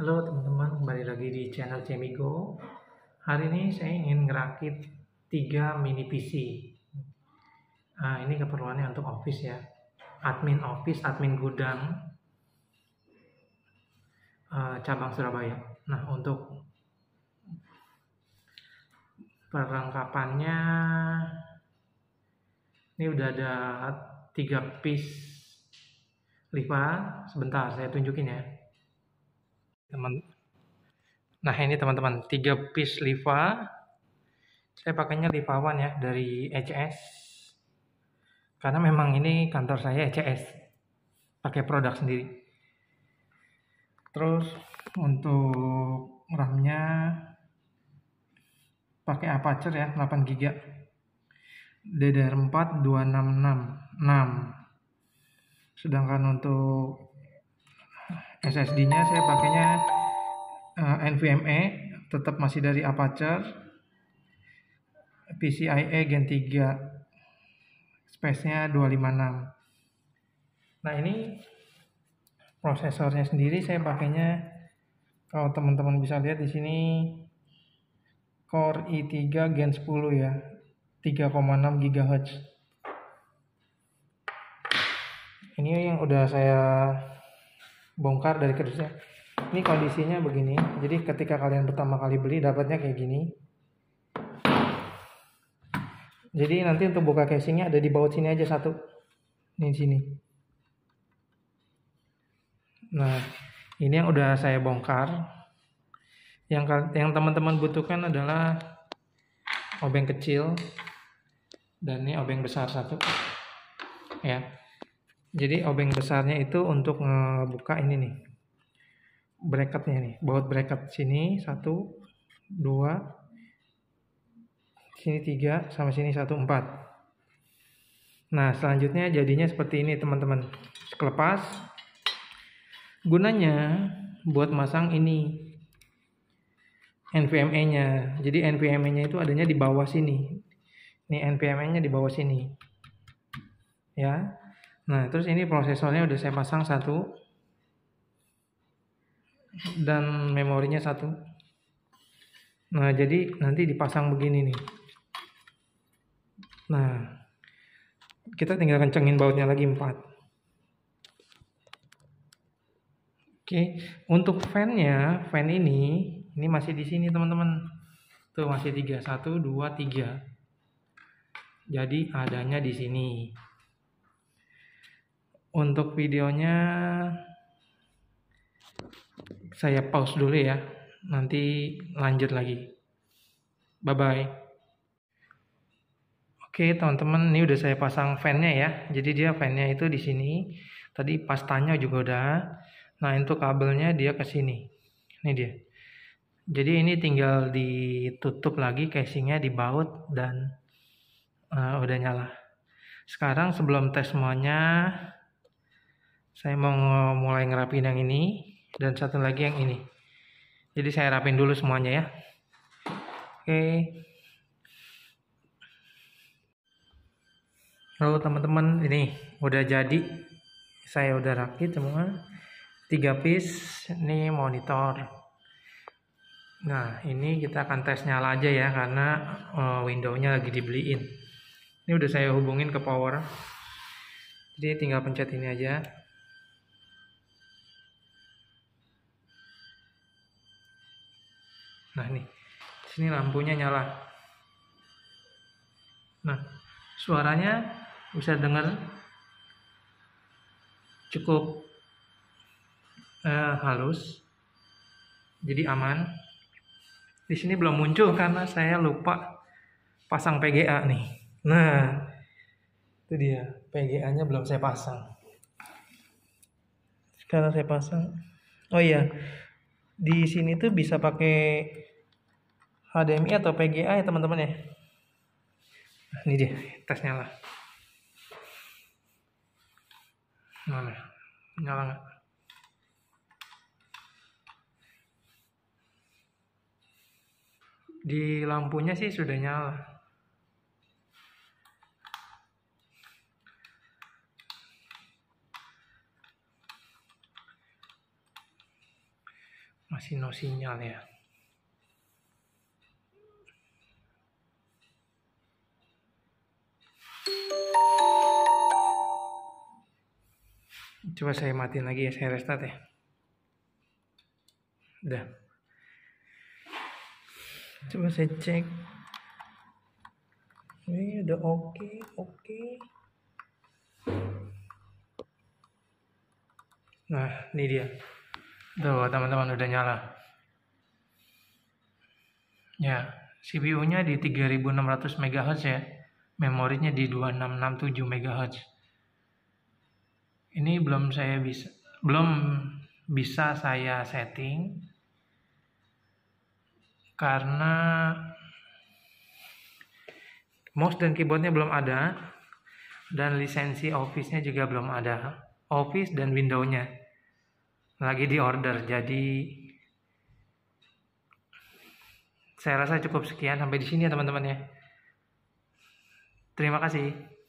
Halo teman-teman, kembali lagi di channel Cemigo. Hari ini saya ingin ngerakit 3 mini PC. Nah, ini keperluannya untuk office ya. Admin office, admin gudang, ah, cabang Surabaya. Nah, untuk perlengkapannya, ini udah ada 3 piece lipa. Sebentar, saya tunjukin ya teman nah ini teman-teman 3 piece liva saya pakainya liva one ya dari ECS karena memang ini kantor saya ECS pakai produk sendiri terus untuk RAM-nya pakai Aperture ya 8 GB DDR4 266 6 sedangkan untuk SSD-nya saya pakainya uh, eh, NVMe tetap masih dari Aperture PCIe Gen 3 space-nya 256 nah ini prosesornya sendiri saya pakainya kalau teman-teman bisa lihat di sini Core i3 Gen 10 ya 3,6 GHz ini yang udah saya bongkar dari kerusnya. ini kondisinya begini jadi ketika kalian pertama kali beli dapatnya kayak gini jadi nanti untuk buka casingnya ada di baut sini aja satu ini sini nah ini yang udah saya bongkar yang yang teman-teman butuhkan adalah obeng kecil dan ini obeng besar satu ya jadi obeng besarnya itu untuk ngebuka ini nih bracketnya nih baut bracket sini satu dua sini tiga sama sini satu empat nah selanjutnya jadinya seperti ini teman-teman kelepas gunanya buat masang ini NVMe nya jadi NVMe nya itu adanya di bawah sini ini NVMe nya di bawah sini ya Nah, terus ini prosesornya udah saya pasang satu dan memorinya satu. Nah, jadi nanti dipasang begini nih. Nah, kita tinggal kencengin bautnya lagi empat Oke, untuk fan-nya, fan ini, ini masih di sini teman-teman. Tuh masih 3, 1, 2, 3. Jadi adanya di sini untuk videonya saya pause dulu ya. Nanti lanjut lagi. Bye bye. Oke, teman-teman, ini udah saya pasang fan-nya ya. Jadi dia fan-nya itu di sini. Tadi pastanya juga udah. Nah, untuk kabelnya dia ke sini. Ini dia. Jadi ini tinggal ditutup lagi casingnya dibaut dan uh, udah nyala. Sekarang sebelum tes semuanya saya mau mulai ngerapin yang ini dan satu lagi yang ini jadi saya rapin dulu semuanya ya oke halo teman-teman ini udah jadi saya udah rakit semua tiga piece ini monitor nah ini kita akan tes nyala aja ya karena uh, windownya lagi dibeliin ini udah saya hubungin ke power jadi tinggal pencet ini aja nah nih sini lampunya nyala nah suaranya bisa dengar cukup eh, halus jadi aman di sini belum muncul karena saya lupa pasang PGA nih nah itu dia PGA nya belum saya pasang sekarang saya pasang oh iya di sini tuh bisa pakai HDMI atau PGA ya teman-teman ya nah, ini dia tes nyala mana nyala nggak di lampunya sih sudah nyala Masih no sinyal ya. Coba saya matiin lagi ya, saya restart ya. Udah. Coba saya cek. Ini udah oke, okay, oke. Okay. Nah, ini dia. Tuh, teman-teman udah nyala. Ya, CPU-nya di 3600 MHz ya. Memorinya di 2667 MHz. Ini belum saya bisa belum bisa saya setting karena mouse dan keyboardnya belum ada dan lisensi office-nya juga belum ada office dan window-nya lagi di order jadi saya rasa cukup sekian sampai di sini ya teman-teman ya terima kasih